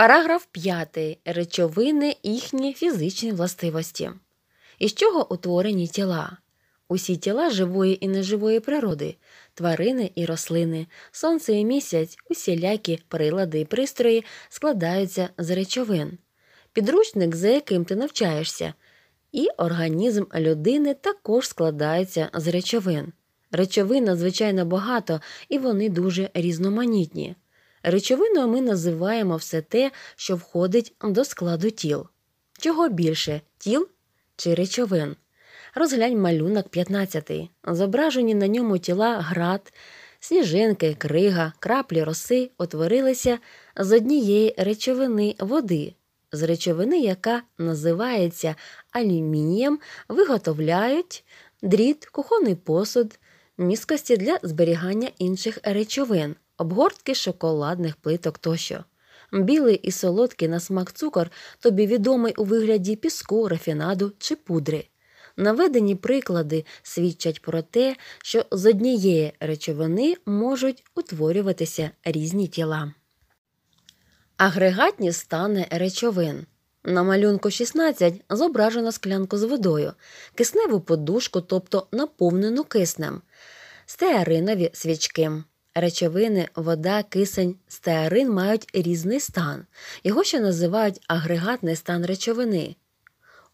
Параграф 5. Речовини їхні фізичні властивості. Із чого утворені тіла? Усі тіла живої і неживої природи, тварини і рослини, сонце і місяць, усілякі прилади і пристрої складаються з речовин, підручник, за яким ти навчаєшся, і організм людини також складається з речовин. Речовин надзвичайно багато і вони дуже різноманітні. Речовиною ми називаємо все те, що входить до складу тіл. Чого більше тіл чи речовин? Розглянь малюнок 15. Зображені на ньому тіла град, сніжинки, крига, краплі роси утворилися з однієї речовини води. З речовини, яка називається алюмінієм, виготовляють дріт, кухонний посуд, міскості для зберігання інших речовин обгортки шоколадних плиток тощо. Білий і солодкий на смак цукор тобі відомий у вигляді піску, рафінаду чи пудри. Наведені приклади свідчать про те, що з однієї речовини можуть утворюватися різні тіла. Агрегатні стани речовин. На малюнку 16 зображено склянку з водою, кисневу подушку, тобто наповнену киснем, стеаринові свічки. Речовини, вода, кисень, стеарин мають різний стан, його ще називають агрегатний стан речовини.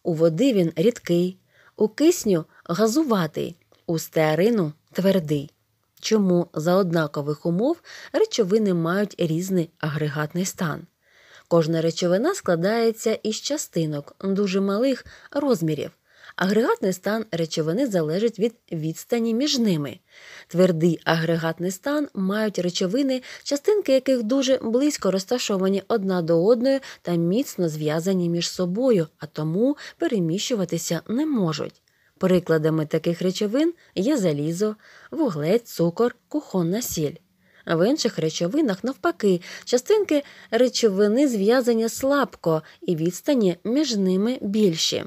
У води він рідкий, у кисню газуватий, у стеарину твердий. Чому за однакових умов речовини мають різний агрегатний стан? Кожна речовина складається із частинок дуже малих розмірів. Агрегатний стан речовини залежить від відстані між ними. Твердий агрегатний стан мають речовини, частинки яких дуже близько розташовані одна до одної та міцно зв'язані між собою, а тому переміщуватися не можуть. Прикладами таких речовин є залізо, вуглець, цукор, кухонна сіль. В інших речовинах, навпаки, частинки речовини зв'язані слабко і відстані між ними більші.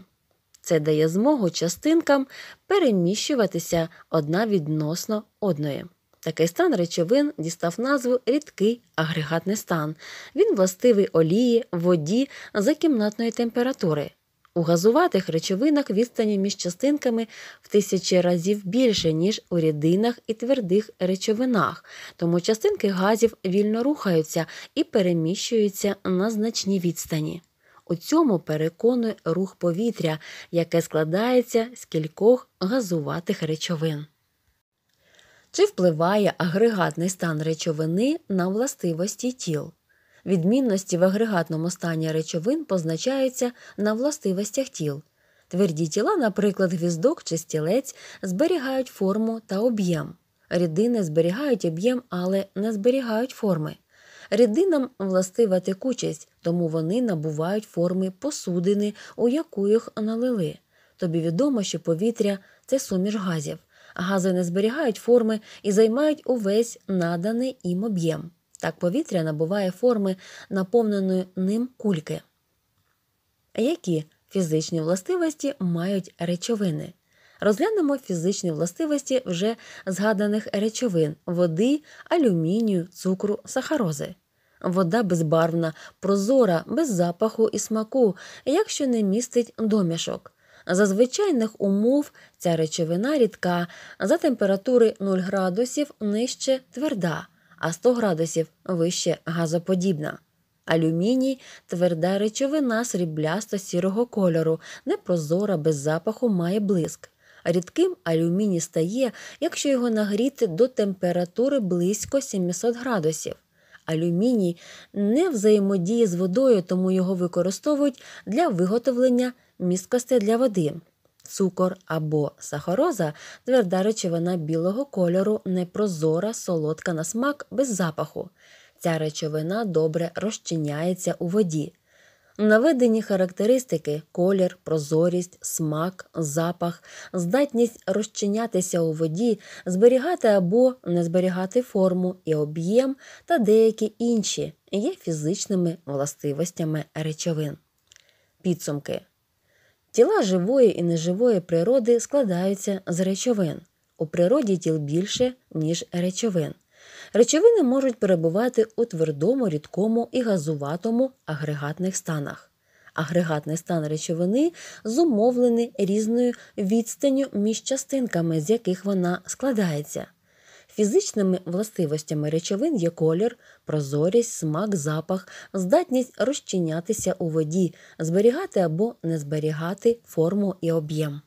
Це дає змогу частинкам переміщуватися одна відносно одної. Такий стан речовин дістав назву рідкий агрегатний стан. Він властивий олії, воді за кімнатної температури. У газуватих речовинах відстані між частинками в тисячі разів більше, ніж у рідинах і твердих речовинах, тому частинки газів вільно рухаються і переміщуються на значні відстані. У цьому переконує рух повітря, яке складається з кількох газуватих речовин. Чи впливає агрегатний стан речовини на властивості тіл? Відмінності в агрегатному стані речовин позначаються на властивостях тіл. Тверді тіла, наприклад, гвіздок чи стілець, зберігають форму та об'єм. Рідини зберігають об'єм, але не зберігають форми. Рідинам властива текучість, тому вони набувають форми посудини, у яку їх налили. Тобі відомо, що повітря це суміш газів. Гази не зберігають форми і займають увесь наданий їм об'єм. Так повітря набуває форми, наповненої ним кульки. Які фізичні властивості мають речовини? розглянемо фізичні властивості вже згаданих речовин води, алюмінію, цукру, сахарози. Вода безбарвна, прозора, без запаху і смаку, якщо не містить домішок. За звичайних умов ця речовина рідка, за температури 0 градусів нижче тверда, а 100 градусів вище газоподібна. Алюміній тверда речовина сріблясто сірого кольору, непрозора без запаху має блиск. Рідким алюміній стає, якщо його нагріти до температури близько 700 градусів. Алюміній не взаємодіє з водою, тому його використовують для виготовлення місткостей для води. Цукор або сахароза тверда речовина білого кольору, непрозора, солодка на смак без запаху. Ця речовина добре розчиняється у воді. Наведені характеристики колір, прозорість, смак, запах, здатність розчинятися у воді, зберігати або не зберігати форму і об'єм та деякі інші є фізичними властивостями речовин. Підсумки тіла живої і неживої природи складаються з речовин. У природі тіл більше, ніж речовин. Речовини можуть перебувати у твердому, рідкому і газуватому агрегатних станах. Агрегатний стан речовини зумовлений різною відстанню між частинками, з яких вона складається. Фізичними властивостями речовин є колір, прозорість, смак, запах, здатність розчинятися у воді, зберігати або не зберігати форму і об'єм.